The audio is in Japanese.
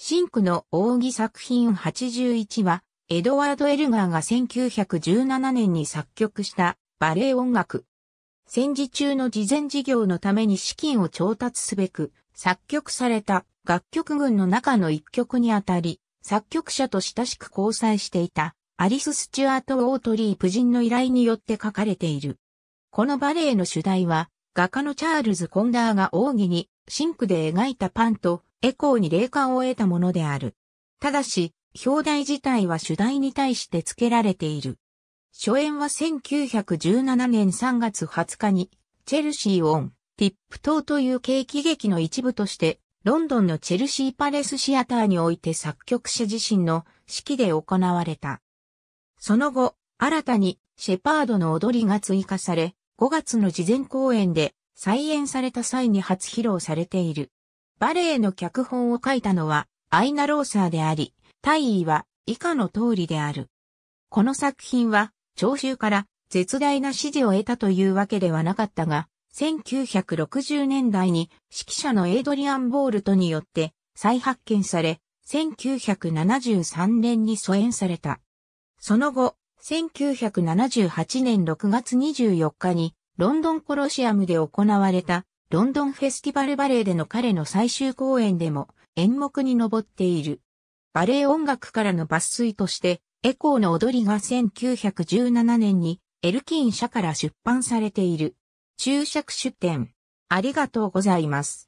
シンクの扇作品81は、エドワード・エルガーが1917年に作曲したバレエ音楽。戦時中の事前事業のために資金を調達すべく、作曲された楽曲群の中の一曲にあたり、作曲者と親しく交際していたアリス・スチュアート・オートリー夫人の依頼によって書かれている。このバレエの主題は、画家のチャールズ・コンダーが奥義に、シンクで描いたパンとエコーに霊感を得たものである。ただし、表題自体は主題に対して付けられている。初演は1917年3月20日に、チェルシー・オン、ティップ島という景気劇の一部として、ロンドンのチェルシー・パレス・シアターにおいて作曲者自身の指揮で行われた。その後、新たにシェパードの踊りが追加され、5月の事前公演で再演された際に初披露されている。バレエの脚本を書いたのはアイナ・ローサーであり、大意は以下の通りである。この作品は聴衆から絶大な支持を得たというわけではなかったが、1960年代に指揮者のエイドリアン・ボールトによって再発見され、1973年に疎遠された。その後、1978年6月24日にロンドンコロシアムで行われたロンドンフェスティバルバレエでの彼の最終公演でも演目に上っている。バレエ音楽からの抜粋として、エコーの踊りが1917年にエルキン社から出版されている。注釈出典。ありがとうございます。